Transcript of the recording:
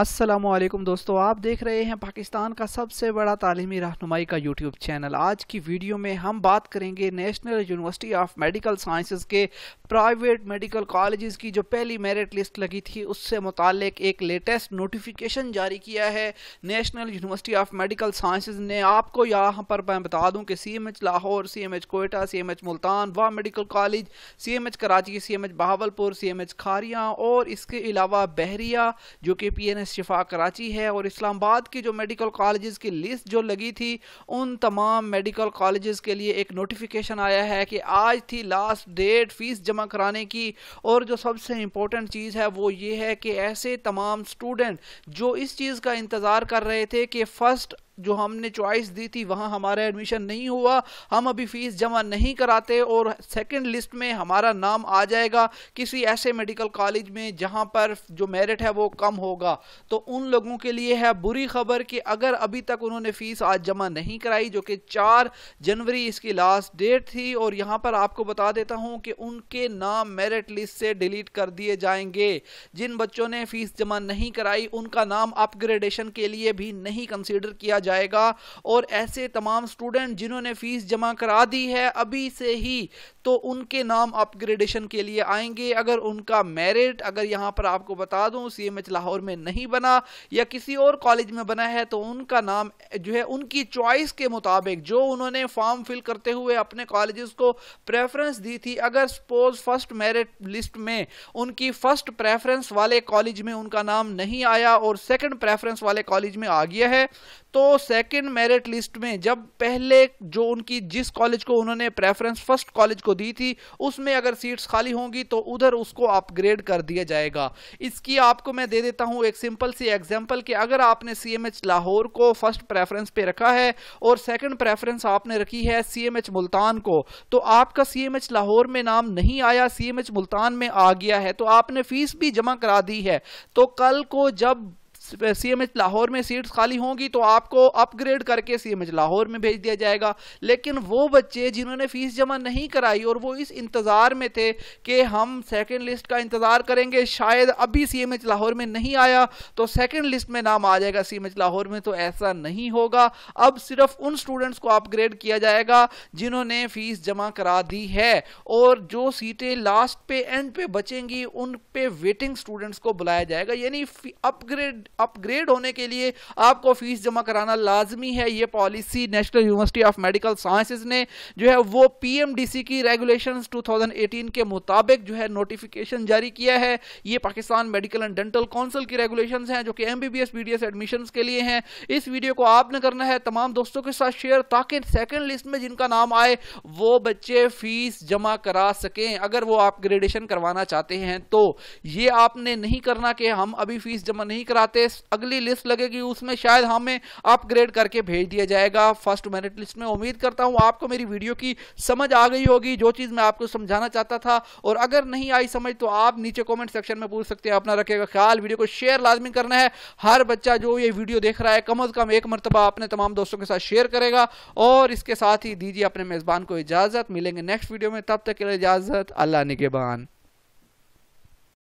असलम दोस्तों आप देख रहे हैं पाकिस्तान का सबसे बड़ा तालीमी रहनुमाई का यूट्यूब चैनल आज की वीडियो में हम बात करेंगे National University of Medical Sciences के प्राइवेट मेडिकल कॉलेजेस की जो पहली मेरिट लिस्ट लगी थी उससे मुतक एक लेटेस्ट नोटिफिकेशन जारी किया है National University of Medical Sciences ने आपको यहाँ पर मैं बता दूँ कि C M H Lahore C M H Quetta C M H Multan Wah medical college C M H Karachi C M H Bahawalpur C M H Kharian और इसके अलावा बहरिया जो कि पी एन मरकज़ शिफा कराची है और इस्लामाबाद की जो मेडिकल कॉलेज़ की लिस्ट जो लगी थी उन तमाम मेडिकल कॉलेज़ के लिए एक नोटिफिकेशन आया है कि आज थी लास्ट डेट फ़ीस जमा कराने की और जो सबसे इम्पोर्टेंट चीज़ है वो ये है कि ऐसे तमाम स्टूडेंट जो इस चीज़ का इंतज़ार कर रहे थे कि फ़र्स्ट जो हमने चॉइस दी थी वहाँ हमारा एडमिशन नहीं हुआ हम अभी फीस जमा नहीं कराते और सेकंड लिस्ट में हमारा नाम आ जाएगा किसी ऐसे मेडिकल कॉलेज में जहाँ पर जो मेरिट है वो कम होगा तो उन लोगों के लिए है बुरी खबर कि अगर अभी तक उन्होंने फ़ीस आज जमा नहीं कराई जो कि चार जनवरी इसकी लास्ट डेट थी और यहाँ पर आपको बता देता हूँ कि उनके नाम मेरिट लिस्ट से डिलीट कर दिए जाएंगे जिन बच्चों ने फ़ीस जमा नहीं कराई उनका नाम अपग्रेडेशन के लिए भी नहीं कंसिडर किया जाएगा और ऐसे तमाम स्टूडेंट जिन्होंने फ़ीस जमा करा दी है अभी से ही तो उनके नाम अपग्रेडेशन के लिए आएंगे अगर उनका मेरिट अगर यहाँ पर आपको बता दूँ सी लाहौर में नहीं बना या किसी और कॉलेज में बना है तो उनका नाम जो है उनकी चॉइस के मुताबिक जो उन्होंने फॉर्म फिल करते हुए अपने कॉलेजेस को प्रेफरेंस दी थी अगर सपोज फर्स्ट मेरिट लिस्ट में उनकी फर्स्ट प्रेफरेंस वाले कॉलेज में उनका नाम नहीं आया और सेकंड प्रेफरेंस वाले कॉलेज में आ गया है तो सेकंड मेरिट लिस्ट में जब पहले जो उनकी जिस कॉलेज को उन्होंने प्रेफरेंस फर्स्ट कॉलेज को दी थी उसमें अगर सीट्स खाली होंगी तो उधर उसको अपग्रेड कर दिया जाएगा इसकी आपको मैं दे देता हूं एक सिंपल सी एग्जाम्पल कि अगर आपने सीएमएच लाहौर को फर्स्ट प्रेफरेंस पे रखा है और सेकंड प्रेफरेंस आपने रखी है सी मुल्तान को तो आपका सी लाहौर में नाम नहीं आया सी मुल्तान में आ गया है तो आपने फीस भी जमा करा दी है तो कल को जब सी एम एच लाहौर में सीट्स खाली होंगी तो आपको अपग्रेड करके सी एम एच लाहौर में भेज दिया जाएगा लेकिन वो बच्चे जिन्होंने फीस जमा नहीं कराई और वो इस इंतज़ार में थे कि हम सेकेंड लिस्ट का इंतज़ार करेंगे शायद अभी सी एम एच लाहौर में नहीं आया तो सेकेंड लिस्ट में नाम आ जाएगा सी एम एच लाहौर में तो ऐसा नहीं होगा अब सिर्फ उन स्टूडेंट्स को अपग्रेड किया जाएगा जिन्होंने फीस जमा करा दी है और जो सीटें लास्ट पे एंड पे बचेंगी उन पे वेटिंग स्टूडेंट्स को बुलाया जाएगा यानी अपग्रेड अपग्रेड होने के लिए आपको फीस जमा कराना लाजमी है ये policy National University of Medical Sciences ने जो है वो पीएमडीसी की रेगुलेशन 2018 के मुताबिक जो है नोटिफिकेशन जारी किया है ये Pakistan Medical and Dental Council की रेगुलेशन है जो कि एमबीबीएस बीडीएस एडमिशन के लिए हैं इस वीडियो को आपने करना है तमाम दोस्तों के साथ शेयर ताकि सेकंड लिस्ट में जिनका नाम आए वो बच्चे फीस जमा करा सकें अगर वो आप ग्रेडेशन करवाना चाहते हैं तो ये आपने नहीं करना कि हम अभी फीस जमा नहीं कराते लिस्ट अगली लिस्ट लगेगी उसमें शायद हमें अपग्रेड करके भेज दिया जाएगा फर्स्ट मेरिट लिस्ट में उम्मीद करता हूँ आपको मेरी वीडियो की समझ आ गई होगी जो चीज़ मैं आपको समझाना चाहता था और अगर नहीं आई समझ तो आप नीचे कॉमेंट सेक्शन में पूछ सकते हैं अपना रखेगा ख्याल वीडियो को शेयर लाजमी करना है हर बच्चा जो ये वीडियो देख रहा है कम अज़ कम एक मरतबा अपने तमाम दोस्तों के साथ शेयर करेगा और इसके साथ ही दीजिए अपने मेज़बान को इजाज़त मिलेंगे नेक्स्ट वीडियो में तब तक के लिए इजाज़त अल्लाह निगेबान